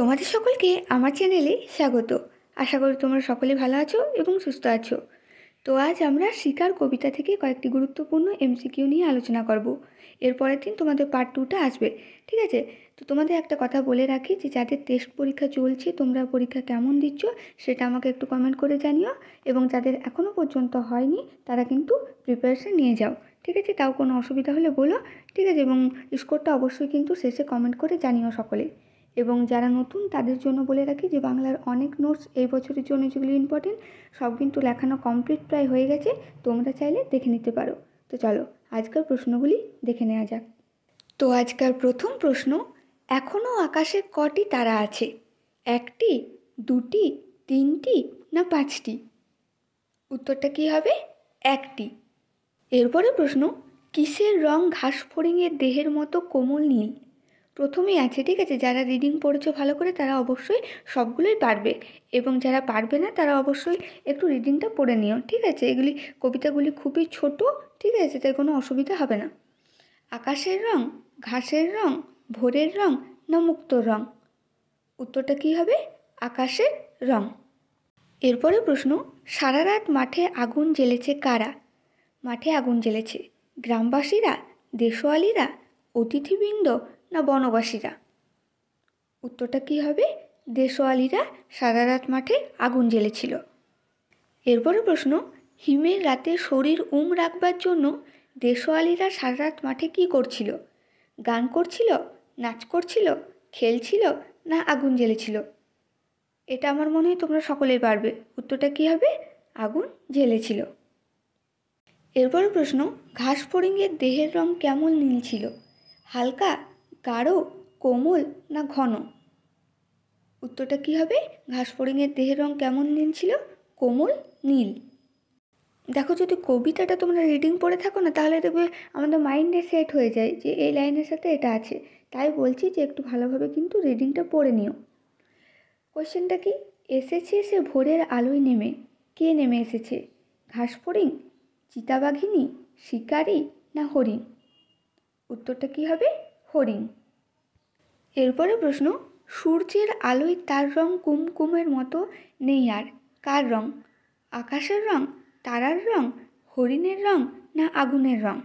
তোমাদের সকলকে আমার চ্যানেলে স্বাগত আশা করি তোমরা সকলে ভালো আছো এবং সুস্থ আছো তো আজ আমরা শিকার কবিতা থেকে কয়েকটি গুরুত্বপূর্ণ এমসিকিউ নিয়ে আলোচনা করব পরের দিন তোমাদের পার্ট টুটা আসবে ঠিক আছে তো তোমাদের একটা কথা বলে রাখি যে যাদের টেস্ট পরীক্ষা চলছে তোমরা পরীক্ষা কেমন দিচ্ছ সেটা আমাকে একটু কমেন্ট করে জানিও এবং যাদের এখনও পর্যন্ত হয়নি তারা কিন্তু প্রিপারেশান নিয়ে যাও ঠিক আছে তাও কোনো অসুবিধা হলে বলো ঠিক আছে এবং স্কোরটা অবশ্যই কিন্তু শেষে কমেন্ট করে জানিও সকলে এবং যারা নতুন তাদের জন্য বলে রাখি যে বাংলার অনেক নোটস এই বছরের জন্য যেগুলি ইম্পর্টেন্ট সব কিন্তু লেখানো কমপ্লিট প্রায় হয়ে গেছে তোমরা চাইলে দেখে নিতে পারো তো চলো আজকের প্রশ্নগুলি দেখে নেওয়া যাক তো আজকের প্রথম প্রশ্ন এখনও আকাশে কটি তারা আছে একটি দুটি তিনটি না পাঁচটি উত্তরটা কি হবে একটি এরপরে প্রশ্ন কিসের রং ঘাস ফড়িংয়ের দেহের মতো কোমল নীল প্রথমেই আছে ঠিক আছে যারা রিডিং পড়েছো ভালো করে তারা অবশ্যই সবগুলোই পারবে এবং যারা পারবে না তারা অবশ্যই একটু রিডিংটা পড়ে নিও ঠিক আছে এগুলি কবিতাগুলি খুবই ছোট ঠিক আছে তাই কোনো অসুবিধা হবে না আকাশের রং ঘাসের রং ভোরের রং না মুক্ত রং উত্তরটা কী হবে আকাশের রং এরপরে প্রশ্ন সারা রাত মাঠে আগুন জ্বেলেছে কারা মাঠে আগুন জ্বেলেছে গ্রামবাসীরা দেশওয়ালিরা অতিথিবৃন্দ না বনবাসীরা উত্তরটা কি হবে দেশওয়ালিরা সারা রাত মাঠে আগুন জ্বেলেছিল এরপরে প্রশ্ন হিমের রাতে শরীর উম রাখবার জন্য দেশওয়ালিরা সারা রাত মাঠে কি করছিল গান করছিল নাচ করছিল খেলছিল না আগুন জ্বেলেছিল এটা আমার মনে হয় তোমরা সকলেই পারবে উত্তরটা কি হবে আগুন জ্বেলেছিল এরপর প্রশ্ন ঘাস ফড়িংয়ের দেহের রং কেমন নীল ছিল হালকা গাঢ় কোমল না ঘন উত্তরটা কি হবে ঘাসফড়িংয়ের দেহের রং কেমন নীল ছিল কোমল নীল দেখো যদি কবিতাটা তোমরা রিডিং পড়ে থাকো না তাহলে দেখবে আমাদের মাইন্ডে সেট হয়ে যায় যে এই লাইনের সাথে এটা আছে তাই বলছি যে একটু ভালোভাবে কিন্তু রিডিংটা পড়ে নিও কোয়েশ্চেনটা কি এসেছে সে ভোরের আলোয় নেমে কে নেমে এসেছে ঘাসফড়িং চিতাবাঘিনী শিকারি না হরিণ উত্তরটা কি হবে হরিণ এরপরে প্রশ্ন সূর্যের আলোয় তার রং কুমকুমের মতো নেই আর কার রং আকাশের রং তারার রং হরিণের রং না আগুনের রং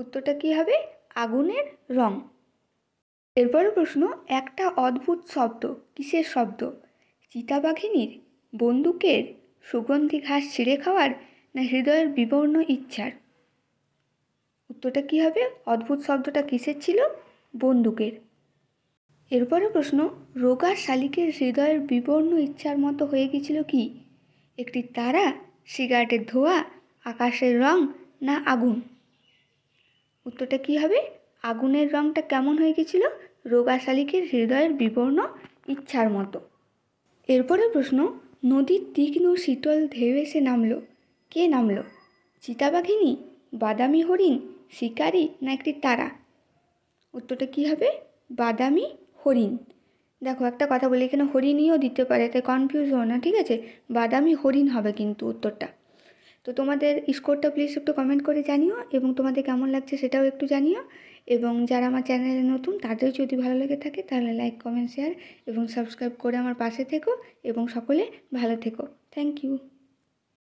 উত্তরটা কি হবে আগুনের রং এরপরে প্রশ্ন একটা অদ্ভুত শব্দ কিসের শব্দ চিতাবাঘিনীর বন্দুকের সুগন্ধি ঘাস ছিঁড়ে খাওয়ার না হৃদয়ের বিবর্ণ ইচ্ছার উত্তরটা কি হবে অদ্ভুত শব্দটা কিসের ছিল বন্দুকের এরপরে প্রশ্ন রোগা শালিকের হৃদয়ের বিবর্ণ ইচ্ছার মতো হয়ে গিয়েছিল কি একটি তারা সিগারেটের ধোয়া আকাশের রং না আগুন উত্তরটা কি হবে আগুনের রংটা কেমন হয়ে গেছিল রোগা শালিকের হৃদয়ের বিবর্ণ ইচ্ছার মতো এরপরে প্রশ্ন নদীর তীক্ষ্ণ শীতল ঢেউ এসে নামলো কে নামলো চিতাবাঘিনী বাদামি হরিণ শিকারি না একটি তারা উত্তরটা কি হবে বাদামি হরিণ দেখো একটা কথা বলি এখানে হরিণীও দিতে পারে তাই কনফিউজ হো না ঠিক আছে বাদামি হরিণ হবে কিন্তু উত্তরটা তো তোমাদের স্কোরটা প্লিজ একটু কমেন্ট করে জানিও এবং তোমাদের কেমন লাগছে সেটাও একটু জানিও এবং যারা আমার চ্যানেলে নতুন তাদের যদি ভালো লেগে থাকে তাহলে লাইক কমেন্ট শেয়ার এবং সাবস্ক্রাইব করে আমার পাশে থেকো এবং সকলে ভালো থেকো থ্যাংক ইউ